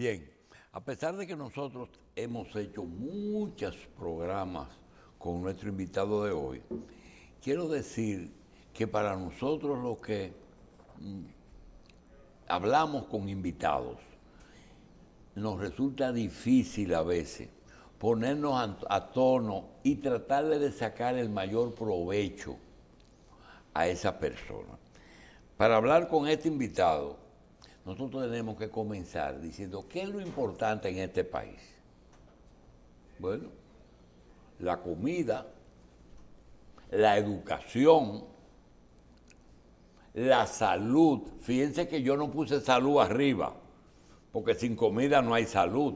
Bien, a pesar de que nosotros hemos hecho muchos programas con nuestro invitado de hoy, quiero decir que para nosotros los que mm, hablamos con invitados, nos resulta difícil a veces ponernos a, tono y tratar de sacar el mayor provecho a esa persona. Para hablar con este invitado, nosotros tenemos que comenzar diciendo qué es lo importante en este país. Bueno, la comida, la educación, la salud. Fíjense que yo no puse salud arriba, porque sin comida no hay salud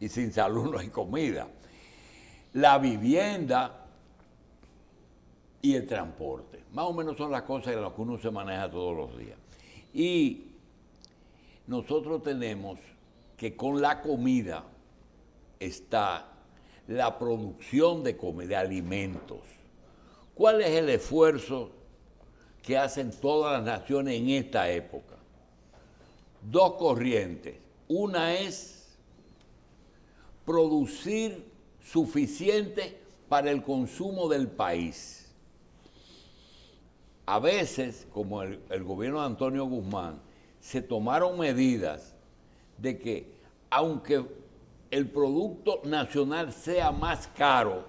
y sin salud no hay comida. La vivienda y el transporte. Más o menos son las cosas en las que uno se maneja todos los días. Y nosotros tenemos que con la comida está la producción de alimentos. ¿Cuál es el esfuerzo que hacen todas las naciones en esta época? Dos corrientes. Una es producir suficiente para el consumo del país. A veces, como el gobierno de Antonio Guzmán, se tomaron medidas de que aunque el producto nacional sea más caro,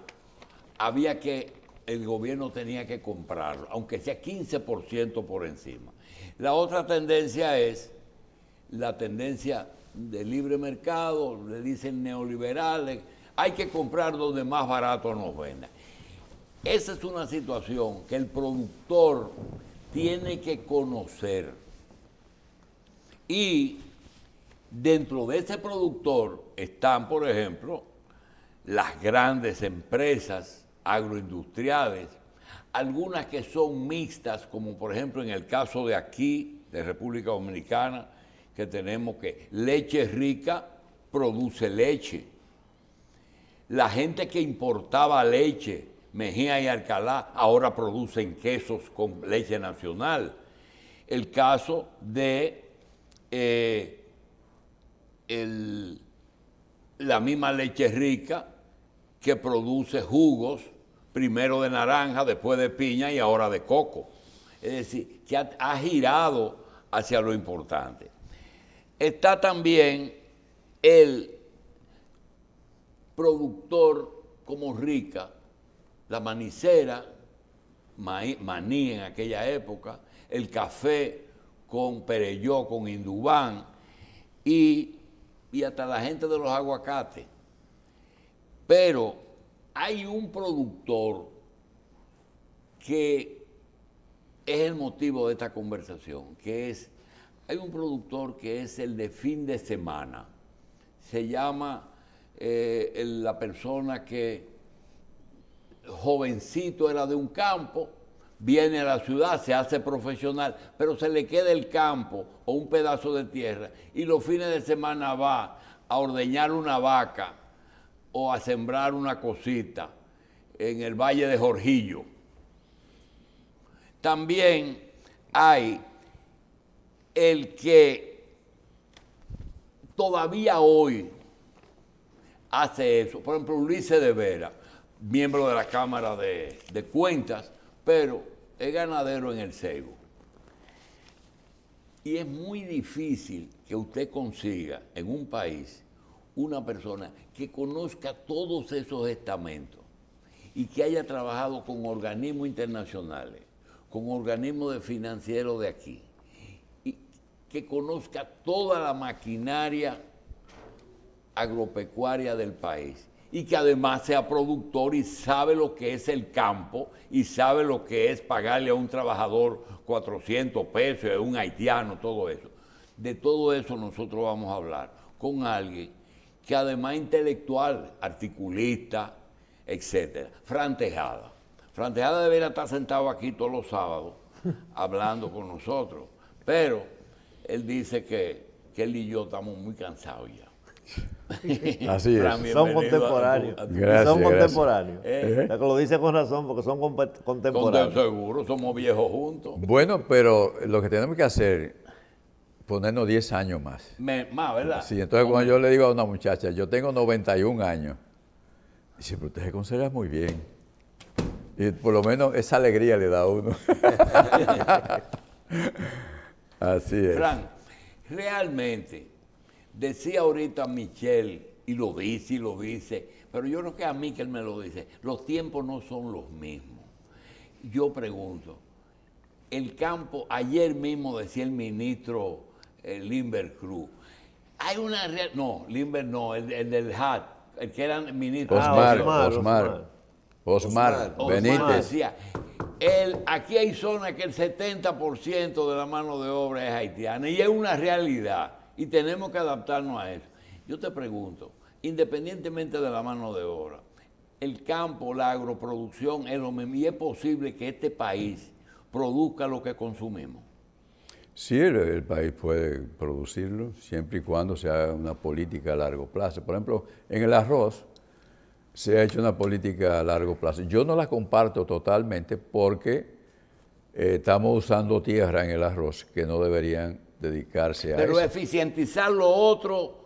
había que, el gobierno tenía que comprarlo, aunque sea 15% por encima. La otra tendencia es la tendencia de libre mercado, le dicen neoliberales, hay que comprar donde más barato nos venda. Esa es una situación que el productor tiene que conocer y dentro de ese productor están, por ejemplo, las grandes empresas agroindustriales, algunas que son mixtas, como por ejemplo en el caso de aquí, de República Dominicana, que tenemos que leche rica produce leche. La gente que importaba leche, Mejía y Alcalá, ahora producen quesos con leche nacional. El caso de eh, la misma leche rica que produce jugos, primero de naranja, después de piña y ahora de coco. Es decir, que ha, ha girado hacia lo importante. Está también el productor como rica, la manicera, maní en aquella época, el café con Pereyó, con Indubán y, hasta la gente de los aguacates. Pero hay un productor que es el motivo de esta conversación, que es, hay un productor que es el de fin de semana. Se llama eh, la persona que jovencito era de un campo viene a la ciudad, se hace profesional, pero se le queda el campo o un pedazo de tierra y los fines de semana va a ordeñar una vaca o a sembrar una cosita en el Valle de Jorgillo. También hay el que todavía hoy hace eso. Por ejemplo, Ulises de Vera, miembro de la Cámara de, de Cuentas, pero es ganadero en el cego. Y es muy difícil que usted consiga en un país una persona que conozca todos esos estamentos y que haya trabajado con organismos internacionales, con organismos financieros de aquí, y que conozca toda la maquinaria agropecuaria del país y que además sea productor y sabe lo que es el campo y sabe lo que es pagarle a un trabajador 400 pesos, a un haitiano, todo eso. De todo eso nosotros vamos a hablar con alguien que además intelectual, articulista, etc. Frantejada. Frantejada debería estar sentado aquí todos los sábados hablando con nosotros, pero él dice que, que él y yo estamos muy cansados ya. Así es. Son contemporáneos. son contemporáneos. Eh. Eh. lo dice con razón porque son contemporáneos. Seguro, somos viejos juntos. Bueno, pero lo que tenemos que hacer ponernos 10 años más. más, ¿verdad? Sí, entonces cuando yo le digo a una muchacha, yo tengo 91 años, dice, pero usted se conserva muy bien. Y por lo menos esa alegría le da a uno. Así es. Fran, realmente, Decía ahorita Michelle, y lo dice y lo dice, pero yo no que a mí que él me lo dice, los tiempos no son los mismos. Yo pregunto, el campo, ayer mismo decía el ministro eh, Limber Cruz, hay una real, no, Limber no, el, del HAT, el que era ministro. Osmar, ah, Osmar, Osmar, Osmar Benítez. Decía, aquí hay zonas que el 70% de la mano de obra es haitiana y es una realidad y tenemos que adaptarnos a eso. Yo te pregunto, independientemente de la mano de obra, el campo, la agroproducción, lo mismo, y es posible que este país produzca lo que consumimos. Sí, el, país puede producirlo siempre y cuando se haga una política a largo plazo. Por ejemplo, en el arroz se ha hecho una política a largo plazo. Yo no la comparto totalmente porque eh, estamos usando tierra en el arroz que no deberían dedicarse a Pero eso. eficientizar lo otro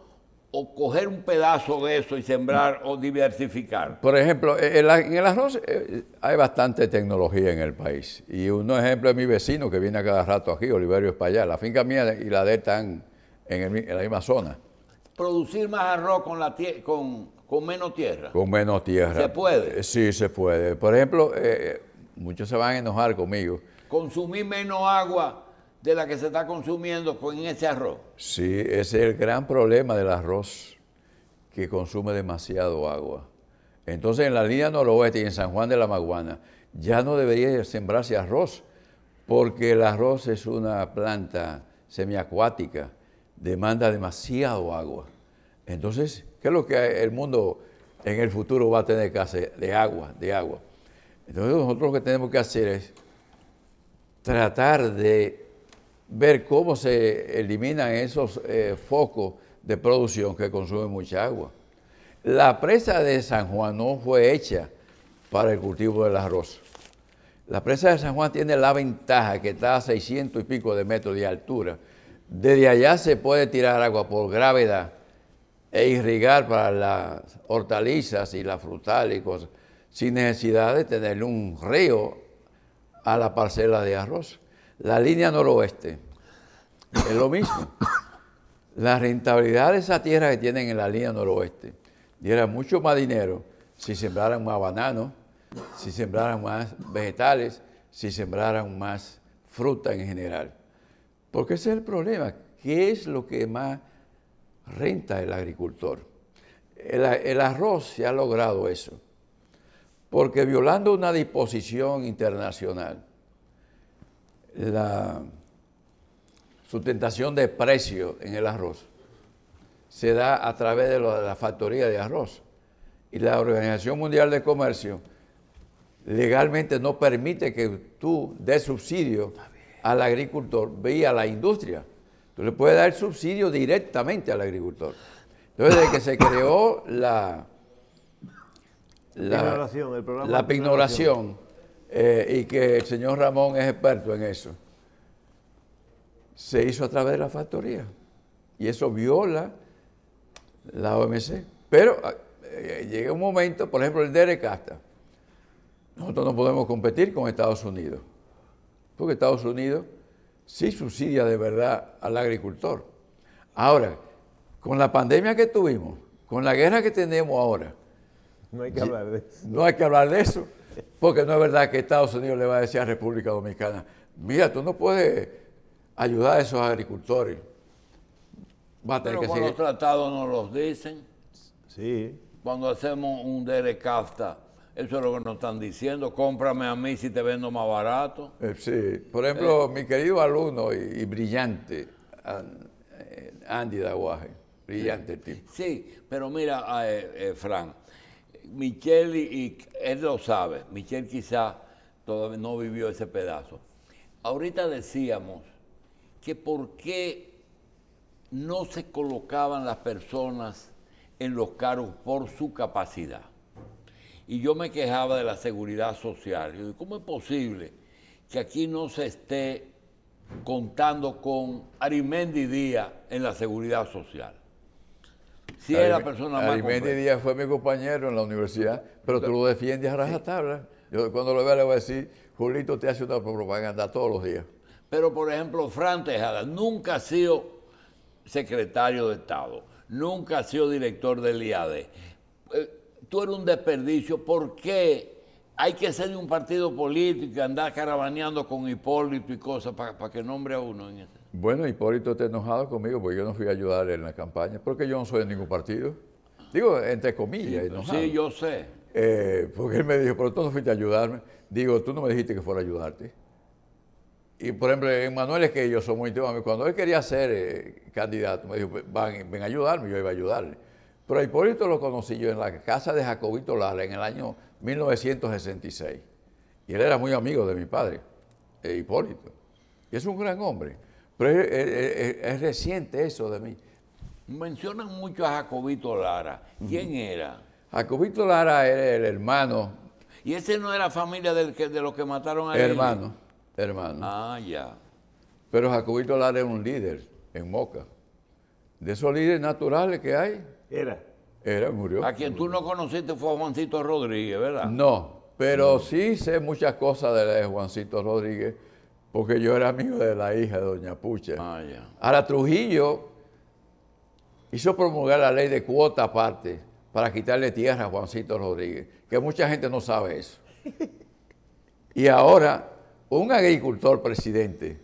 o coger un pedazo de eso y sembrar o diversificar. Por ejemplo, e-, en el arroz eh, hay bastante tecnología en el país. Y un ejemplo es mi vecino que viene cada rato aquí, Oliverio España. La finca mía y la de él están en, la misma zona. Producir más arroz con, menos tierra. Con menos tierra. ¿Se puede? Eh, sí, se puede. Por ejemplo, eh, muchos se van a enojar conmigo. Consumir menos agua de la que se está consumiendo con ese arroz. Sí, ese es el gran problema del arroz, que consume demasiado agua. Entonces, en la línea noroeste y en San Juan de la Maguana, ya no debería sembrarse arroz, porque el arroz es una planta semiacuática, demanda demasiado agua. Entonces, ¿qué es lo que el mundo en el futuro va a tener que hacer? De agua, de agua. Entonces, nosotros lo que tenemos que hacer es tratar de ver cómo se eliminan esos eh, focos de producción que consumen mucha agua. La presa de San Juan no fue hecha para el cultivo del arroz. La presa de San Juan tiene la ventaja que está a 600 y pico de metros de altura. Desde allá se puede tirar agua por gravedad e irrigar para las hortalizas y las frutales sin necesidad de tener un río a la parcela de arroz. La línea noroeste es lo mismo. La rentabilidad de esa tierra que tienen en la línea noroeste diera mucho más dinero si sembraran más bananos, si sembraran más vegetales, si sembraran más fruta en general. Porque ese es el problema. ¿Qué es lo que más renta el agricultor? El, el arroz se ha logrado eso. Porque violando una disposición internacional, la sustentación de precio en el arroz se da a través de la factoría de arroz. Y la Organización Mundial de Comercio legalmente no permite que tú des subsidio al agricultor vía la industria. Tú le puedes dar subsidio directamente al agricultor. Entonces, desde que se creó la, la, pignoración eh, y que el señor Ramón es experto en eso. Se hizo a través de la factoría y eso viola la OMC. Pero ah, eh, llega un momento, por ejemplo, el Derek Casta. Nosotros no podemos competir con Estados Unidos, porque Estados Unidos sí subsidia de verdad al agricultor. Ahora, con la pandemia que tuvimos, con la guerra que tenemos ahora, no hay que hablar de eso. No hay que hablar de eso. Porque no es verdad que Estados Unidos le va a decir a República Dominicana, mira, tú no puedes ayudar a esos agricultores. Va Pero que cuando los tratados nos los dicen, sí. cuando hacemos un derecafta, eso es lo que nos están diciendo, cómprame a mí si te vendo más barato. Eh, sí, por ejemplo, eh. mi querido alumno y, brillante, eh, Andy Daguaje, brillante sí. tipo. Sí, pero mira, eh, Fran, Michelle y, él lo sabe, Michelle quizá todavía no vivió ese pedazo. Ahorita decíamos que por qué no se colocaban las personas en los cargos por su capacidad. Y yo me quejaba de la seguridad social. Yo, ¿Cómo es posible que aquí no se esté contando con Arimendi Díaz en la seguridad social? Si era persona más. Arimendi Díaz fue mi compañero en la universidad, pero tú lo defiendes a rajatabla. Yo cuando lo vea le voy a decir, Julito te hace una propaganda todos los días. Pero, por ejemplo, Fran Tejada nunca ha sido secretario de Estado, nunca ha sido director del IADE. Eh, tú eres un desperdicio. ¿Por qué hay que ser de un partido político y andar carabaneando con Hipólito y cosas para que nombre a uno en ese? Bueno, Hipólito está enojado conmigo porque yo no fui a ayudarle en la campaña, porque yo no soy de ningún partido. Digo, entre comillas, sí, enojado. Sí, yo sé. Eh, porque él me dijo, pero tú no fuiste a ayudarme. Digo, tú no me dijiste que fuera a ayudarte. Y por ejemplo, en es que yo soy muy íntimo. Cuando él quería ser eh, candidato, me dijo, ven a ayudarme, yo iba a ayudarle. Pero a Hipólito lo conocí yo en la casa de Jacobito Lara en el año 1966. Y él era muy amigo de mi padre, eh, Hipólito. Y es un gran hombre. Pero es, reciente eso de mí. Mencionan mucho a Jacobito Lara. ¿Quién era? Jacobito Lara era el hermano. ¿Y ese no era familia del de los que mataron a él? Hermano, hermano. Ah, ya. Pero Jacobito Lara es un líder en Moca. De esos líderes naturales que hay. Era. Era, murió. A quien tú no conociste fue Juancito Rodríguez, ¿verdad? No, pero sí sé muchas cosas de Juancito Rodríguez porque yo era amigo de la hija de Doña Pucha. Ah, Ahora Trujillo hizo promulgar la ley de cuota aparte para quitarle tierra a Juancito Rodríguez, que mucha gente no sabe eso. Y ahora, un agricultor presidente,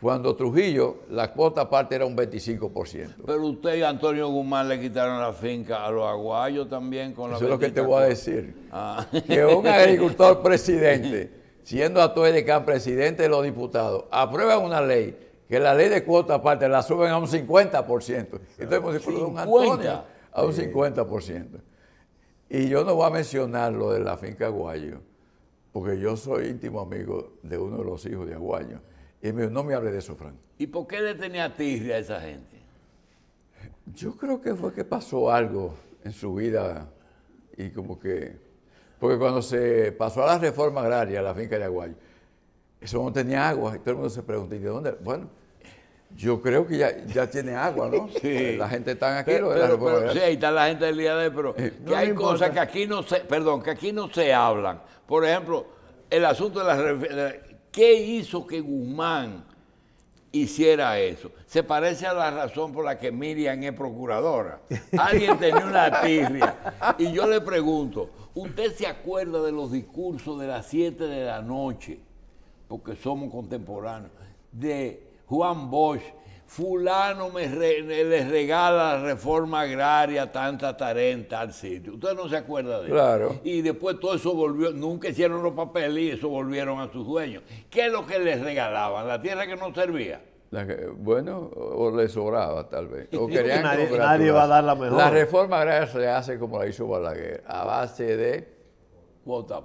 cuando Trujillo, la cuota aparte era un 25%. Pero usted y Antonio Guzmán le quitaron la finca a los aguayos también con la Eso es lo que te voy a decir. Ah. Que un agricultor presidente siendo todos de Can presidente de los diputados, aprueban una ley que la ley de cuota aparte la suben a un 50%. Entonces, por don Antonio, a un 50%. Y yo no voy a mencionar lo de la finca Aguayo, porque yo soy íntimo amigo de uno de los hijos de Aguayo. Y me no me hable de eso, Frank. ¿Y por qué detenía tenía tigre a esa gente? Yo creo que fue que pasó algo en su vida y como que porque cuando se pasó a la reforma agraria, la finca de Aguayo, eso no tenía agua. Y todo el mundo se preguntó, ¿y de dónde? Bueno, yo creo que ya, tiene agua, ¿no? Sí. La gente está aquí. Pero, sí, ahí está la gente del día pero eh, que hay cosas que aquí no se, perdón, que aquí no se hablan. Por ejemplo, el asunto de la ¿Qué hizo que Guzmán hiciera eso. Se parece a la razón por la que Miriam es procuradora. Alguien tenía una tibia. Y yo le pregunto, ¿usted se acuerda de los discursos de las 7 de la noche? Porque somos contemporáneos. De Juan Bosch, fulano me le regala la reforma agraria tanta tarea en tal sitio. Usted no se acuerda de claro. eso. Y después todo eso volvió, nunca hicieron los papeles y eso volvieron a sus dueños. ¿Qué es lo que les regalaban? ¿La tierra que no servía? bueno, o les sobraba tal vez. O querían nadie, nadie va a dar la mejor. La reforma agraria se hace como la hizo Balaguer, a base de cuota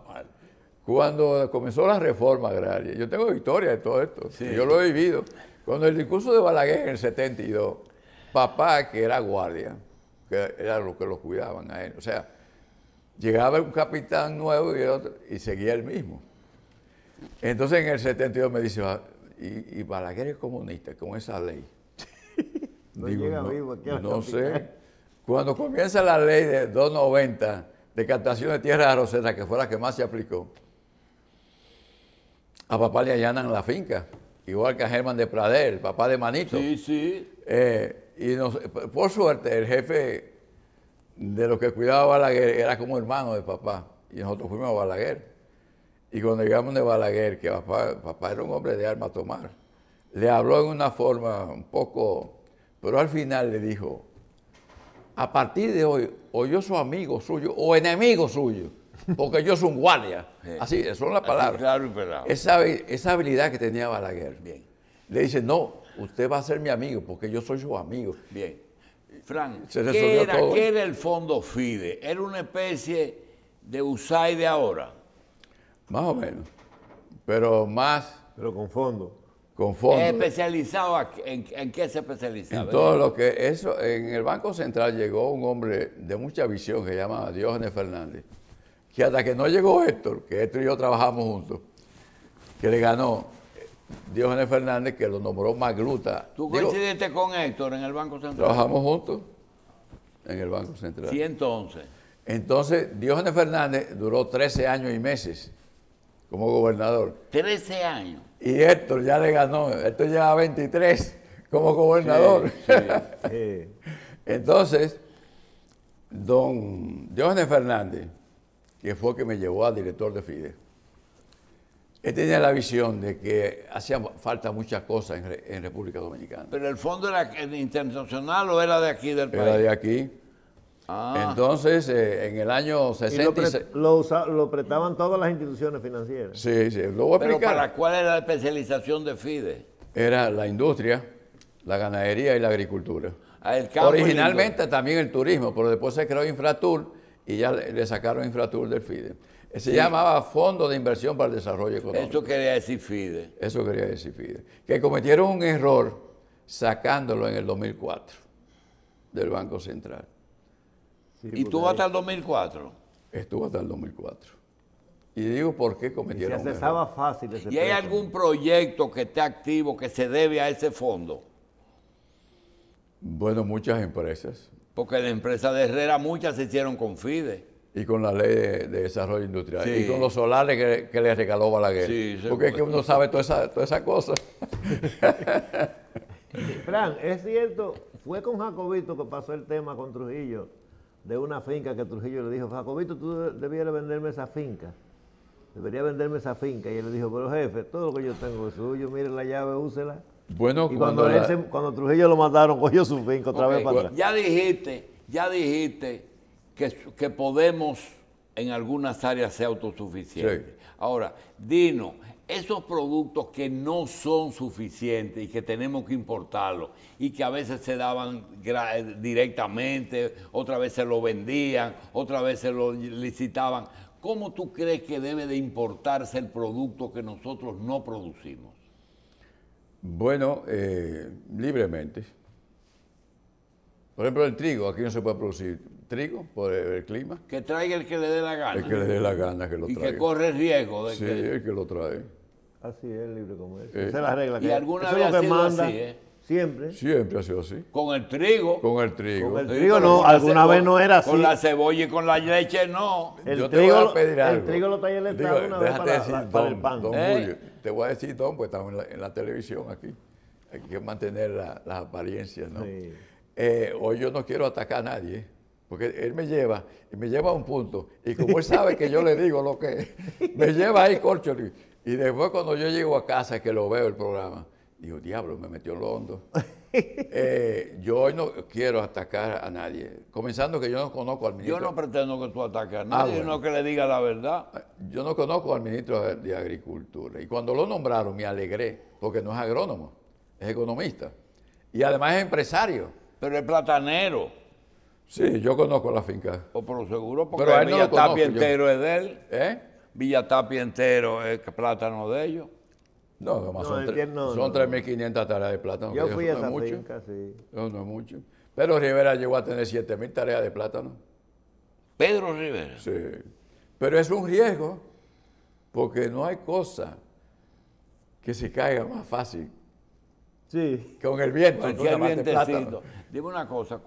Cuando comenzó la reforma agraria, yo tengo historia de todo esto, yo lo he vivido. Cuando el discurso de Balaguer en el 72, papá, que era guardia, que era lo que lo cuidaban a él, o sea, llegaba un capitán nuevo y, seguía el mismo. Entonces en el 72 me dice, ah, y, Balaguer es comunista con esa ley. no llega vivo aquí a No sé. Cuando comienza la ley de 290 de captación de tierra a que fue la que más se aplicó, a papá le allanan la finca igual que a Germán de Prader, papá de Manito. Sí, sí. Eh, y por suerte, el jefe de los que cuidaba a Balaguer era como hermano de papá. Y nosotros fuimos a Balaguer. Y cuando llegamos de Balaguer, que papá, era un hombre de arma a tomar, le habló en una forma un poco, pero al final le dijo, a partir de hoy, o yo soy amigo suyo o enemigo suyo porque yo soy un guardia. Así, son las palabras. Claro, claro. Esa, esa, habilidad que tenía Balaguer. Bien. Le dice, no, usted va a ser mi amigo, porque yo soy su amigo. Bien. Frank, ¿qué, era, el fondo FIDE? ¿Era una especie de USAID de ahora? Más o menos. Pero más. Pero con fondo. Con fondo. ¿Especializado en, en, qué se especializaba? En todo lo que. Eso, en el Banco Central llegó un hombre de mucha visión que se llama Diógenes Fernández que hasta que no llegó Héctor, que Héctor y yo trabajamos juntos, que le ganó Diógenes Fernández, que lo nombró Magluta. ¿Tú coincidiste con Héctor en el Banco Central? Trabajamos juntos en el Banco Central. ¿Y entonces? Entonces, Diógenes Fernández duró 13 años y meses como gobernador. 13 años. Y Héctor ya le ganó, Héctor lleva 23 como gobernador. Sí, Entonces, don Diógenes Fernández que fue que me llevó al director de FIDE. Él tenía la visión de que hacía falta muchas cosas en, República Dominicana. ¿Pero el fondo era internacional o era de aquí del país? Era de aquí. Ah. Entonces, eh, en el año 60 lo, prestaban todas las instituciones financieras. Sí, sí, lo voy a explicar. ¿Pero para cuál era la especialización de FIDE? Era la industria, la ganadería y la agricultura. Ah, Originalmente también el turismo, pero después se creó Infratur, y ya le, sacaron infratur del FIDE. Eh, se llamaba Fondo de Inversión para el Desarrollo Económico. Eso quería decir FIDE. Eso quería decir FIDE. Que cometieron un error sacándolo en el 2004 del Banco Central. ¿Y tuvo hasta el 2004? Estuvo hasta el 2004. Y digo por qué cometieron. Y se cesaba fácil ese ¿Y hay algún proyecto que esté activo que se debe a ese fondo? Bueno, muchas empresas. Porque la empresa de Herrera muchas se hicieron con FIDE. Y con la ley de, desarrollo industrial. Y con los solares que, le regaló Balaguer. Porque es que uno sabe toda esa, toda cosa. Fran, es cierto, fue con Jacobito que pasó el tema con Trujillo, de una finca que Trujillo le dijo, Jacobito, tú debieras venderme esa finca. Debería venderme esa finca. Y él le dijo, pero jefe, todo lo que yo tengo es suyo, mire la llave, úsela. Bueno, cuando, Trujillo lo mataron, cogió su finca otra vez para atrás. Ya dijiste, ya dijiste que, Podemos en algunas áreas ser autosuficientes. Ahora, Dino, esos productos que no son suficientes y que tenemos que importarlos y que a veces se daban eh, directamente, otra vez se lo vendían, otra vez se lo licitaban, ¿cómo tú crees que debe de importarse el producto que nosotros no producimos? Bueno, eh, libremente. Por ejemplo, el trigo, aquí no se puede producir trigo por el, clima. Que traiga el que le dé la gana. El que le dé la gana que lo traiga. Y que corre riesgo. De sí, que... el que lo trae. Así es, libre como es. Eh, Esa es la regla. Que y alguna vez ha sido manda. así, ¿eh? Siempre. Siempre ha sido así. Con el trigo. Con el trigo. Con el trigo no, alguna vez no era así. Con la cebolla y con la leche no. El Yo trigo, te voy a pedir algo. El trigo lo trae el Estado una vez para, decir, el eh. Julio, te voy a decir, Don, porque estamos en la, televisión aquí. Hay que mantener la, las apariencias, ¿no? Eh, hoy yo no quiero atacar a nadie, porque él me lleva, y me lleva a un punto, y como él sabe que yo le digo lo que me lleva ahí, corcho, y después cuando yo llego a casa que lo veo el programa, Dijo, diablo, me metió lo hondo. Eh, yo hoy no quiero atacar a nadie. Comenzando que yo no conozco al ministro. Yo no pretendo que tú ataques a ah, nadie, no que le diga la verdad. Ah, yo no conozco al ministro de Agricultura. Y cuando lo nombraron me alegré, porque no es agrónomo, es economista. Y además es empresario. Pero es platanero. Sí, yo conozco la finca. O por lo seguro, porque Pero él entero es de él. ¿Eh? Villatapi entero es plátano de ellos. No, son, 3.500 tareas de plátano. Yo fui a esa finca, sí. no es mucho. Pero Rivera llegó a tener 7.000 tareas de plátano. Pedro Rivera. Sí. Pero es un riesgo, porque no hay cosa que se caiga más fácil. Sí. Con el viento. viento Dime una cosa,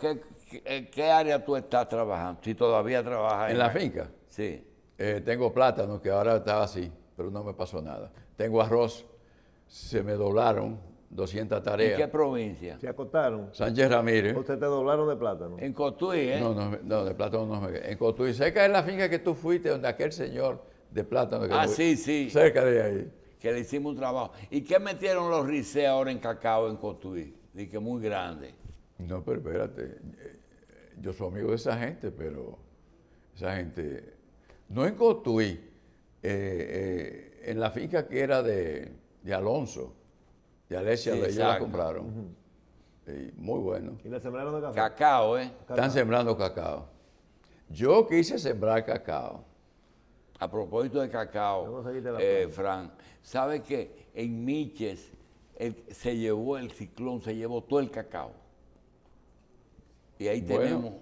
qué, qué, área tú estás trabajando? Si todavía trabajas. En, la, finca. Sí. Eh, tengo plátano que ahora estaba así, pero no me pasó nada tengo arroz, se me doblaron 200 tareas. ¿En qué provincia? Se acotaron. Sánchez Ramírez. ¿Usted te doblaron de plátano? En Cotuí, ¿eh? No, no, no de plátano no En Cotuí, cerca de la finca que tú fuiste, donde aquel señor de plátano. Que ah, sí, sí. Cerca de ahí. Que le hicimos un trabajo. ¿Y qué metieron los RICE ahora en Cacao, en Cotuí? Dije, muy grande. No, pero espérate. Yo soy amigo de esa gente, pero esa gente. No en Cotuí. eh, eh en la finca que era de, Alonso, de Alesia, sí, ya la compraron. muy bueno. ¿Y la sembraron de cacao. Cacao, ¿eh? Están sembrando cacao. Yo quise sembrar cacao. A propósito de cacao, eh, Fran, ¿sabe que en Miches se llevó el ciclón, se llevó todo el cacao? Y ahí tenemos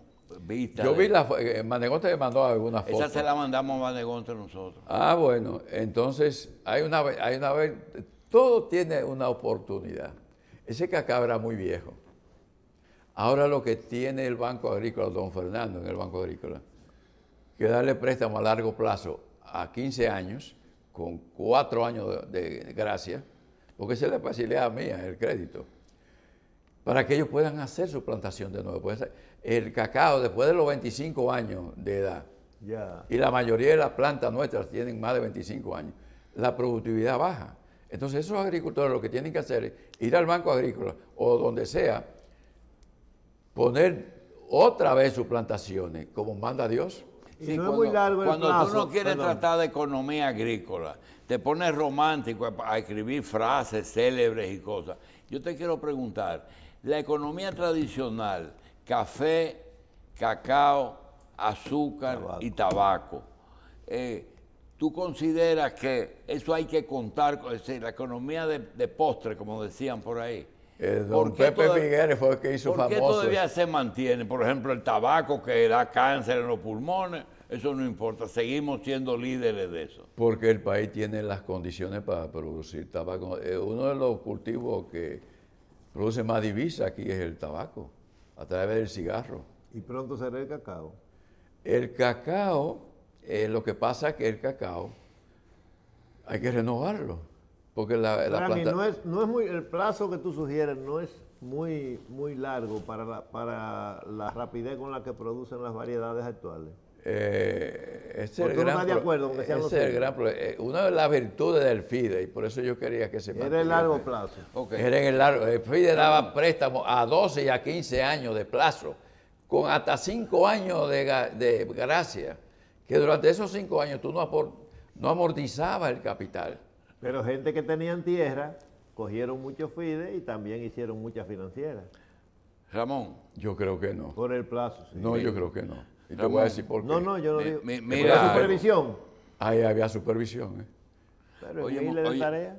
yo vi la foto, eh, Manegón te mandó algunas fotos. Esa se la mandamos a Manegón nosotros. Ah, bueno, entonces hay una hay una vez todo tiene una oportunidad. Ese cacao era muy viejo. Ahora lo que tiene el Banco Agrícola, don Fernando en el Banco Agrícola, que darle préstamo a largo plazo a 15 años, con 4 años de, gracia, porque se le facilita a mí el crédito para que ellos puedan hacer su plantación de nuevo. Pues, el cacao, después de los 25 años de edad, y la mayoría de las plantas nuestras tienen más de 25 años, la productividad baja. Entonces esos agricultores lo que tienen que hacer es ir al banco agrícola o donde sea, poner otra vez sus plantaciones, como manda Dios. Y cuando, muy largo cuando tú no quieres tratar de economía agrícola, te pones romántico a escribir frases célebres y cosas. Yo te quiero preguntar, la economía tradicional, café, cacao, azúcar y tabaco. Eh, ¿Tú consideras que eso hay que contar, con la economía de, postre, como decían por ahí? Eh, don Pepe fue el que hizo ¿por qué todavía se mantiene? Por ejemplo, el tabaco que da cáncer en los pulmones, eso no importa, seguimos siendo líderes de eso. Porque el país tiene las condiciones para producir tabaco. Eh, uno de los cultivos que produce más divisa aquí es el tabaco, a través del cigarro. ¿Y pronto será el cacao? El cacao, eh, lo que pasa es que el cacao hay que renovarlo. Porque la, no es, no es muy, el plazo que tú sugieres no es muy, muy largo para para la rapidez con la que producen las variedades actuales. Eh, ese de Una de las virtudes del FIDE, y por eso yo quería que se Era el largo plazo. en el largo. FIDE daba préstamos a 12 y a 15 años de plazo, con hasta 5 años de, gracia, que durante esos 5 años tú no, no amortizabas el capital. Pero gente que tenían tierra cogieron mucho FIDE y también hicieron muchas financieras. Ramón. Yo creo que no. Por el plazo. Sí. No, yo creo que no. Y te voy a decir por qué. No, no, yo no digo. mira, supervisión? Ahí había supervisión. ¿eh? Pero oye, de tarea.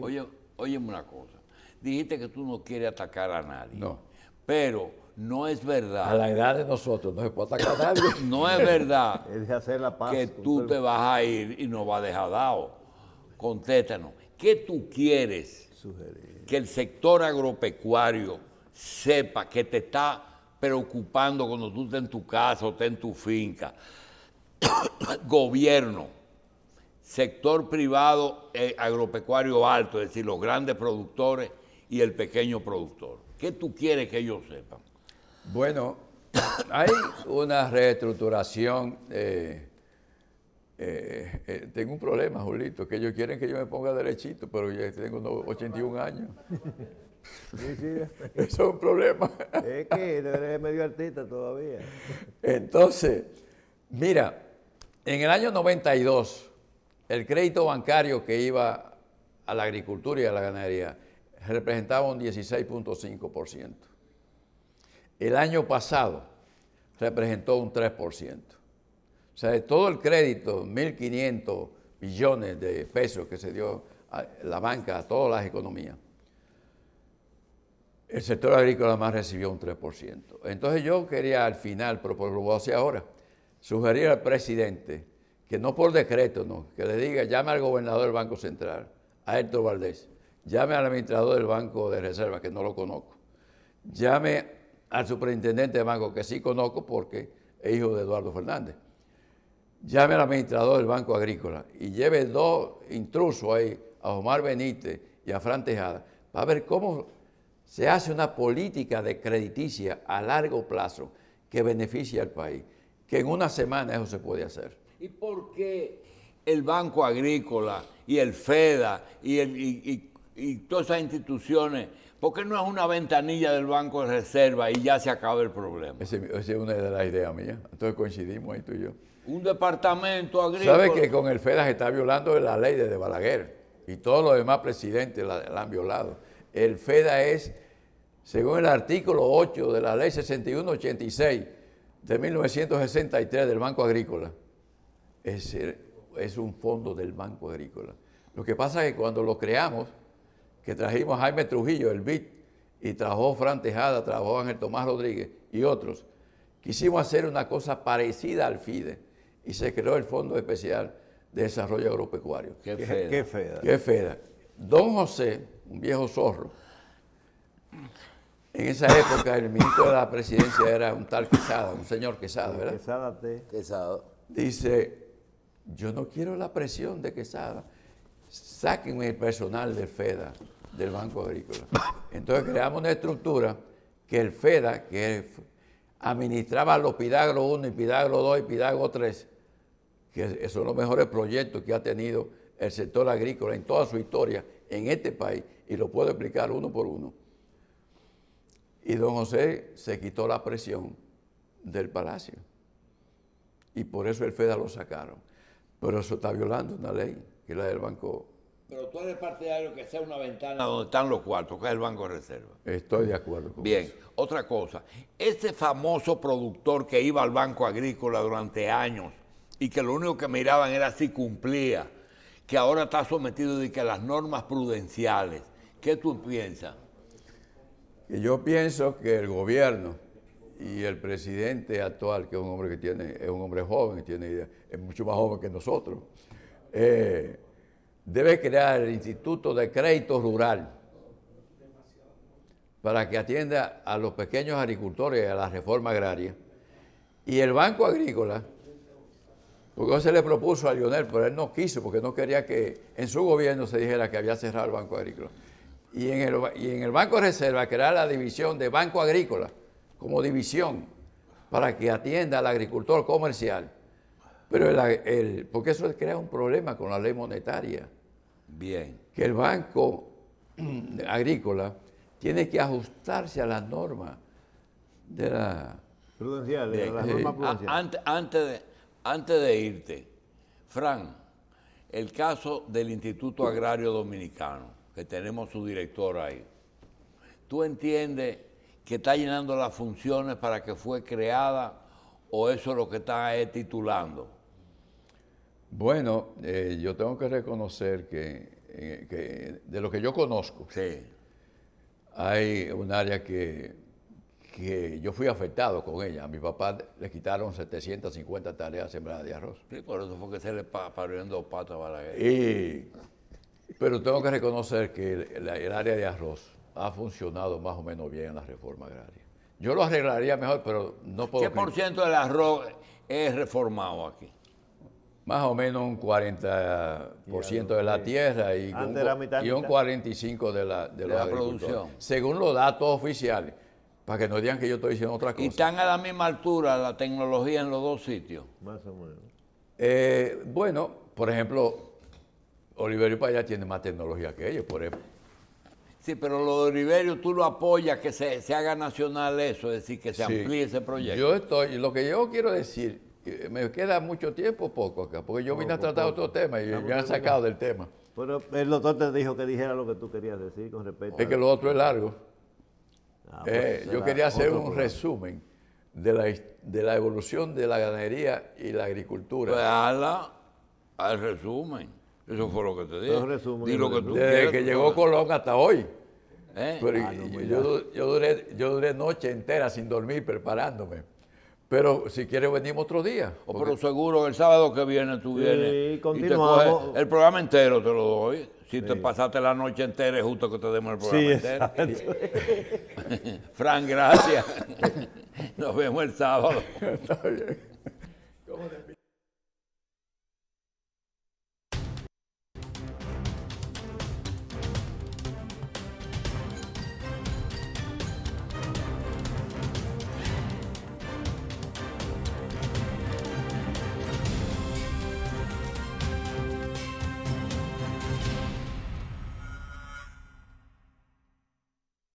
Oye, oye una cosa. Dijiste que tú no quieres atacar a nadie. No. Pero no es verdad. A la edad de nosotros no se puede atacar a nadie. no es verdad es de hacer la paz, que tú te vas a ir y nos vas a dejar dado. Contéstanos. ¿Qué tú quieres que el sector agropecuario sepa que te está preocupando cuando tú estés en tu casa o en tu finca. Gobierno, sector privado eh, agropecuario alto, es decir, los grandes productores y el pequeño productor. ¿Qué tú quieres que ellos sepan? Bueno, hay una reestructuración. Eh, eh, tengo un problema, Julito, que ellos quieren que yo me ponga derechito, pero yo tengo 81 años. Este, eso es un problema. Es que eres medio artista todavía. Entonces, mira, en el año 92, el crédito bancario que iba a la agricultura y a la ganadería representaba un 16.5%. El año pasado representó un 3%. O sea, de todo el crédito, 1.500 millones de pesos que se dio a la banca, a todas las economías, el sector agrícola más recibió un 3%. Entonces yo quería al final, pero por lo voy a hacer ahora, sugerir al presidente que no por decreto, no, que le diga, llame al gobernador del Banco Central, a Héctor Valdés, llame al administrador del Banco de Reserva, que no lo conozco, llame al superintendente de banco, que sí conozco porque es hijo de Eduardo Fernández, llame al administrador del Banco Agrícola y lleve dos intrusos ahí, a Omar Benítez y a Fran Tejada, para ver cómo se hace una política de crediticia a largo plazo que beneficia al país, que en una semana eso se puede hacer. ¿Y por qué el Banco Agrícola y el FEDA y, todas esas instituciones, por qué no es una ventanilla del Banco de Reserva y ya se acaba el problema? Esa es una de las ideas mías, entonces coincidimos ahí tú y yo. Un departamento agrícola. ¿Sabe que con el FEDA se está violando la ley de Balaguer y todos los demás presidentes la han violado? el FEDA es, según el artículo 8 de la ley 6186 de 1963 del Banco Agrícola, es, un fondo del Banco Agrícola. Lo que pasa es que cuando lo creamos, que trajimos a Jaime Trujillo, el BIT, y trabajó Fran Tejada, trabajó Ángel Tomás Rodríguez y otros, quisimos hacer una cosa parecida al FIDE y se creó el Fondo Especial de Desarrollo Agropecuario. ¿Qué FEDA? ¿Qué FEDA? ¿Qué FEDA? Don José, un viejo zorro, en esa época el ministro de la presidencia era un tal Quesada, un señor Quesada, ¿verdad? Quesada, te. Dice, yo no quiero la presión de Quesada, sáquenme el personal del FEDA, del Banco Agrícola. Entonces creamos una estructura que el FEDA, que administraba los Pidagro 1 y Pidagro 2 y Pidagro 3, que son los mejores proyectos que ha tenido el sector agrícola en toda su historia en este país, y lo puedo explicar uno por uno. Y don José se quitó la presión del palacio. Y por eso el FEDA lo sacaron. Pero eso está violando una ley, que es la del Banco. Pero tú eres partidario que sea una ventana donde están los cuartos, que es el Banco de Reserva. Estoy de acuerdo con Bien, otra cosa. Ese famoso productor que iba al Banco Agrícola durante años y que lo único que miraban era si cumplía que ahora está sometido de que a las normas prudenciales. ¿Qué tú piensas? Yo pienso que el gobierno y el presidente actual, que es un hombre que tiene, es un hombre joven, tiene es mucho más joven que nosotros, eh, debe crear el Instituto de Crédito Rural para que atienda a los pequeños agricultores a la reforma agraria. Y el Banco Agrícola, porque se le propuso a Lionel, pero él no quiso, porque no quería que en su gobierno se dijera que había cerrado el Banco Agrícola. Y en el, y en el Banco de Reserva, crear la división de Banco Agrícola, como división, para que atienda al agricultor comercial. Pero porque eso crea un problema con la ley monetaria. Bien. Que el Banco mm, Agrícola tiene que ajustarse a las normas de la... Prudencial, de, las normas antes de antes de irte, Fran, el caso del Instituto Agrario Dominicano, que tenemos su director ahí. ¿Tú entiendes que está llenando las funciones para que fue creada o eso es lo que está titulando? Bueno, eh, yo tengo que reconocer eh, que, de lo que yo conozco, hay un área que que yo fui afectado con ella. A mi papá le quitaron 750 tareas sembradas de arroz. Sí, por eso fue que se le patas Y, pero tengo que reconocer que el, área de arroz ha funcionado más o menos bien en la reforma agraria. Yo lo arreglaría mejor, pero no puedo... ¿Qué por ciento del arroz es reformado aquí? Más o menos un 40% de la tierra y, un, 45% de la, de la producción. Según los datos oficiales. Para que no digan que yo estoy diciendo otra cosa. ¿Y están a la misma altura la tecnología en los dos sitios? Más o menos. Eh, bueno, por ejemplo, Oliverio para allá tiene más tecnología que ellos, por ejemplo. Sí, pero lo de Oliverio tú lo apoyas, que se, haga nacional eso, es decir, que se amplíe ese proyecto. Yo estoy, lo que yo quiero decir, me queda mucho tiempo poco acá, porque yo vine a tratar otro tema y me han sacado del tema. Pero el doctor te dijo que dijera lo que tú querías decir con respecto. Es que lo otro es largo. Ah, eh, pues, yo quería hacer un resumen de la, evolución de la ganadería y la agricultura. Pues hazla al resumen. Eso fue lo que te dije. Desde que llegó Colón hasta hoy. Eh. Ah, yo, yo, duré, yo duré noche entera sin dormir preparándome. Pero si quieres venimos otro día. O oh, pero seguro el sábado que viene tú vienes. Sí, continuamos. el programa entero te lo doy. Si te pasaste la noche entera es justo que te demos el programa sí, entero. Fran, gracias. Nos vemos el sábado.